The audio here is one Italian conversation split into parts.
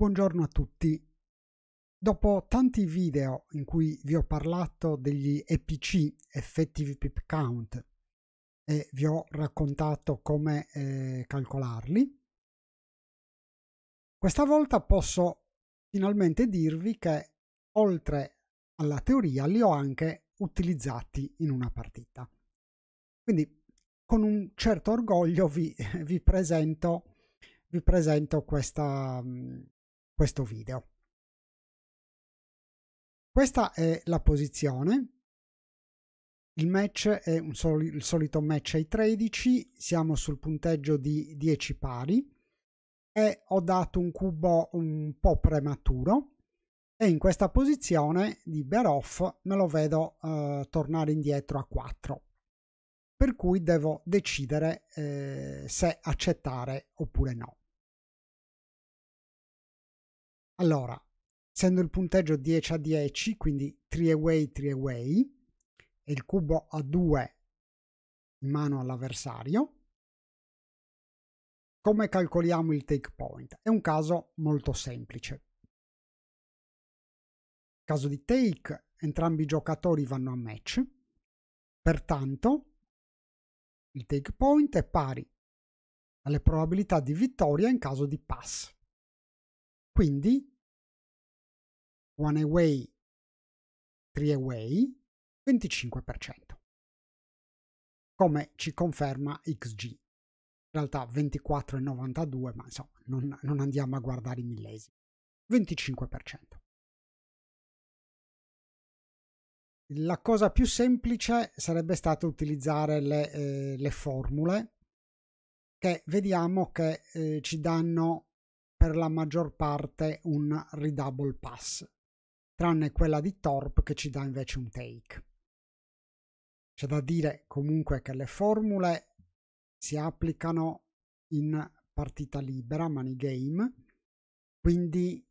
Buongiorno a tutti. Dopo tanti video in cui vi ho parlato degli EPC, effettivi pip count, e vi ho raccontato come eh, calcolarli, questa volta posso finalmente dirvi che oltre alla teoria li ho anche utilizzati in una partita. Quindi con un certo orgoglio vi, vi presento, vi presento questa, questo video. Questa è la posizione. Il match è soli, il solito match ai 13, siamo sul punteggio di 10 pari e ho dato un cubo un po' prematuro e in questa posizione di bear off me lo vedo eh, tornare indietro a 4 per cui devo decidere eh, se accettare oppure no. Allora, essendo il punteggio 10 a 10, quindi 3 away, 3 away, e il cubo a 2 in mano all'avversario, come calcoliamo il take point? È un caso molto semplice. In caso di take, entrambi i giocatori vanno a match, pertanto il take point è pari alle probabilità di vittoria in caso di pass. Quindi, one away, three away, 25%. Come ci conferma XG. In realtà 24,92, ma insomma, non, non andiamo a guardare i millesimi. 25%. La cosa più semplice sarebbe stata utilizzare le, eh, le formule che vediamo che eh, ci danno per la maggior parte un redouble pass, tranne quella di Torp che ci dà invece un take. C'è da dire comunque che le formule si applicano in partita libera, money game, quindi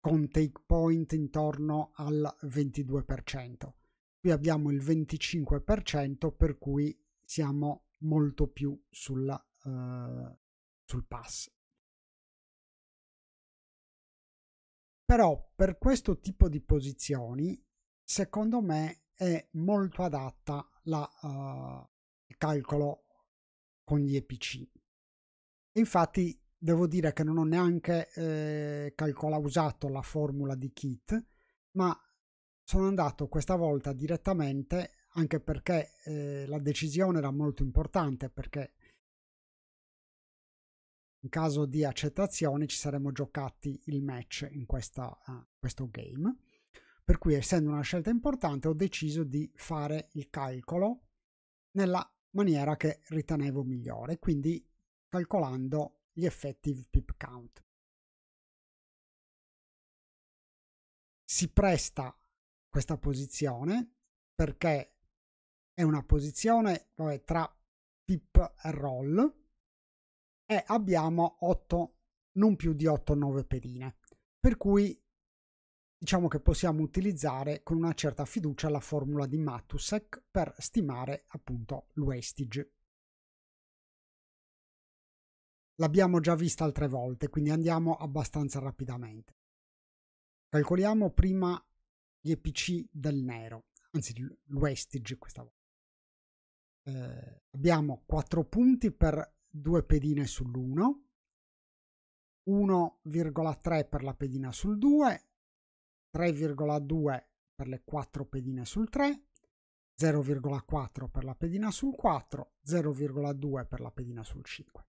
con take point intorno al 22%. Qui abbiamo il 25% per cui siamo molto più sulla, uh, sul pass. Però per questo tipo di posizioni, secondo me, è molto adatta la, uh, il calcolo con gli EPC. Infatti devo dire che non ho neanche eh, calcolato usato la formula di Kit, ma sono andato questa volta direttamente anche perché eh, la decisione era molto importante perché in caso di accettazione ci saremmo giocati il match in questa, uh, questo game. Per cui, essendo una scelta importante, ho deciso di fare il calcolo nella maniera che ritenevo migliore, quindi calcolando gli effettive pip count. Si presta questa posizione perché è una posizione vabbè, tra pip e roll e abbiamo 8, non più di 8-9 pedine. Per cui diciamo che possiamo utilizzare con una certa fiducia la formula di Matusek per stimare appunto il L'abbiamo già vista altre volte, quindi andiamo abbastanza rapidamente. Calcoliamo prima gli EPC del nero, anzi il questa volta. Eh, abbiamo 4 punti per due pedine sull'1, 1,3 per la pedina sul 2, 3,2 per le 4 pedine sul 3, 0,4 per la pedina sul 4, 0,2 per la pedina sul 5,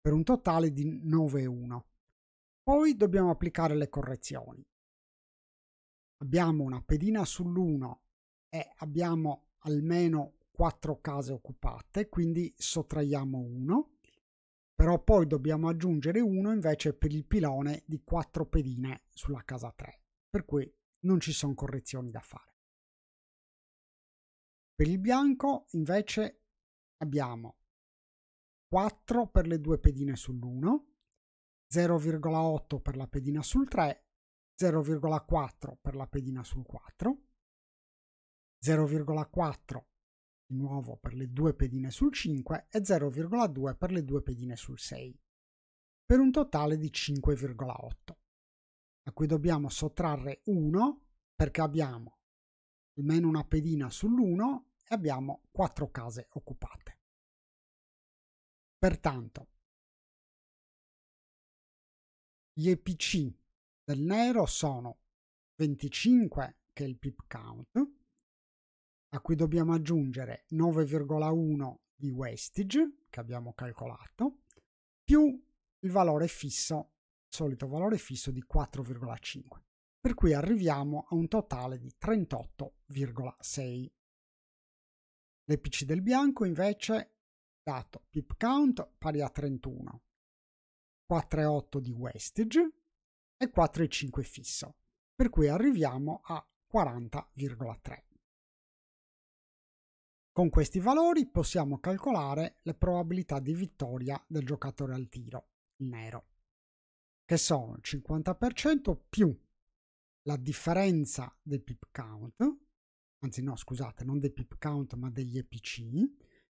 per un totale di 9,1. Poi dobbiamo applicare le correzioni. Abbiamo una pedina sull'1 e abbiamo almeno 4 case occupate, quindi sottraiamo 1, però poi dobbiamo aggiungere 1 invece per il pilone di 4 pedine sulla casa 3, per cui non ci sono correzioni da fare. Per il bianco invece abbiamo 4 per le due pedine sull'1, 0,8 per la pedina sul 3, 0,4 per la pedina sul 4, 0,4 di nuovo per le due pedine sul 5 e 0,2 per le due pedine sul 6, per un totale di 5,8, a cui dobbiamo sottrarre 1 perché abbiamo almeno una pedina sull'1 e abbiamo 4 case occupate. Pertanto, gli EPC del nero sono 25, che è il pip count, a cui dobbiamo aggiungere 9,1 di wastage che abbiamo calcolato più il valore fisso, il solito valore fisso di 4,5. Per cui arriviamo a un totale di 38,6. L'EPC del bianco invece dato pip count pari a 31, 4,8 di wastage e 4,5 fisso, per cui arriviamo a 40,3. Con questi valori possiamo calcolare le probabilità di vittoria del giocatore al tiro, nero, che sono il 50% più la differenza del pip count, anzi no scusate, non dei pip count ma degli EPC,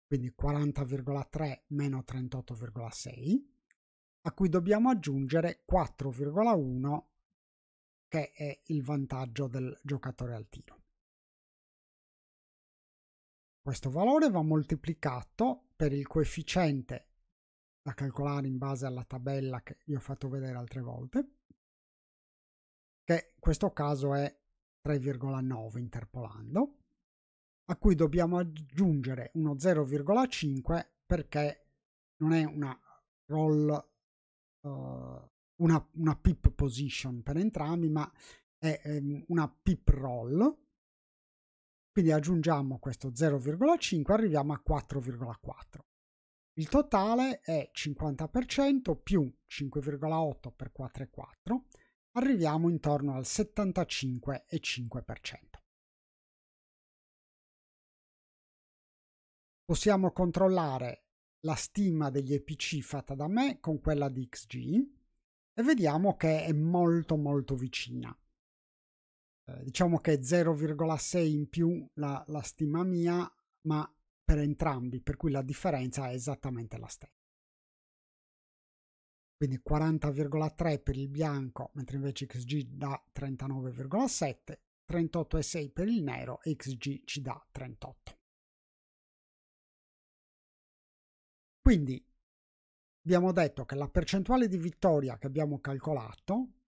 quindi 40,3 meno 38,6, a cui dobbiamo aggiungere 4,1 che è il vantaggio del giocatore al tiro. Questo valore va moltiplicato per il coefficiente da calcolare in base alla tabella che vi ho fatto vedere altre volte, che in questo caso è 3,9 interpolando, a cui dobbiamo aggiungere uno 0,5 perché non è una roll, uh, una, una pip position per entrambi, ma è um, una pip roll quindi aggiungiamo questo 0,5, arriviamo a 4,4. Il totale è 50% più 5,8 per 4,4, arriviamo intorno al 75,5%. Possiamo controllare la stima degli EPC fatta da me con quella di XG e vediamo che è molto molto vicina. Eh, diciamo che è 0,6 in più la, la stima mia, ma per entrambi, per cui la differenza è esattamente la stessa quindi 40,3 per il bianco, mentre invece XG dà 39,7, 38,6 per il nero e XG ci dà 38. Quindi abbiamo detto che la percentuale di vittoria che abbiamo calcolato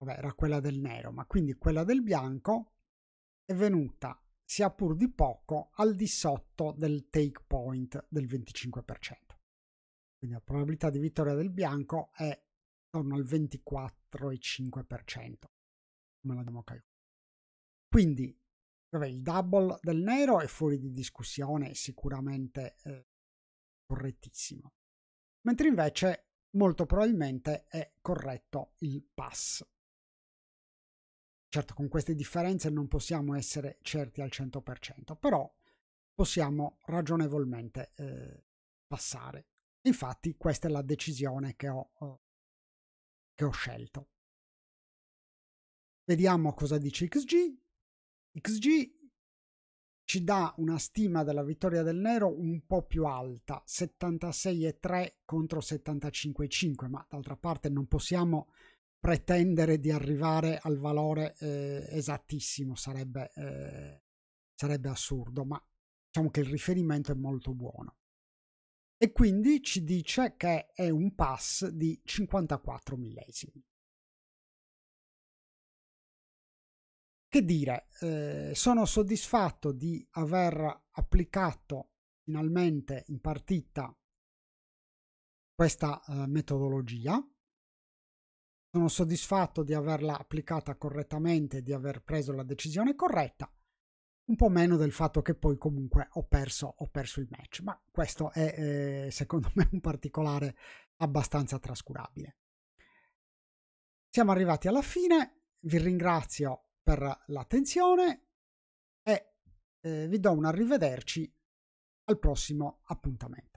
vabbè, era quella del nero, ma quindi quella del bianco è venuta, sia pur di poco, al di sotto del take point del 25%. Quindi la probabilità di vittoria del bianco è intorno al 24,5%, come la l'abbiamo calcolato. Quindi vabbè, il double del nero è fuori di discussione, sicuramente eh, correttissimo. Mentre invece molto probabilmente è corretto il pass Certo, con queste differenze non possiamo essere certi al 100%, però possiamo ragionevolmente eh, passare. Infatti questa è la decisione che ho, che ho scelto. Vediamo cosa dice XG. XG ci dà una stima della vittoria del nero un po' più alta, 76,3 contro 75,5, ma d'altra parte non possiamo pretendere di arrivare al valore eh, esattissimo sarebbe, eh, sarebbe assurdo, ma diciamo che il riferimento è molto buono. E quindi ci dice che è un pass di 54 millesimi. Che dire, eh, sono soddisfatto di aver applicato finalmente in partita questa eh, metodologia sono soddisfatto di averla applicata correttamente, di aver preso la decisione corretta, un po' meno del fatto che poi comunque ho perso, ho perso il match, ma questo è eh, secondo me un particolare abbastanza trascurabile. Siamo arrivati alla fine, vi ringrazio per l'attenzione e eh, vi do un arrivederci al prossimo appuntamento.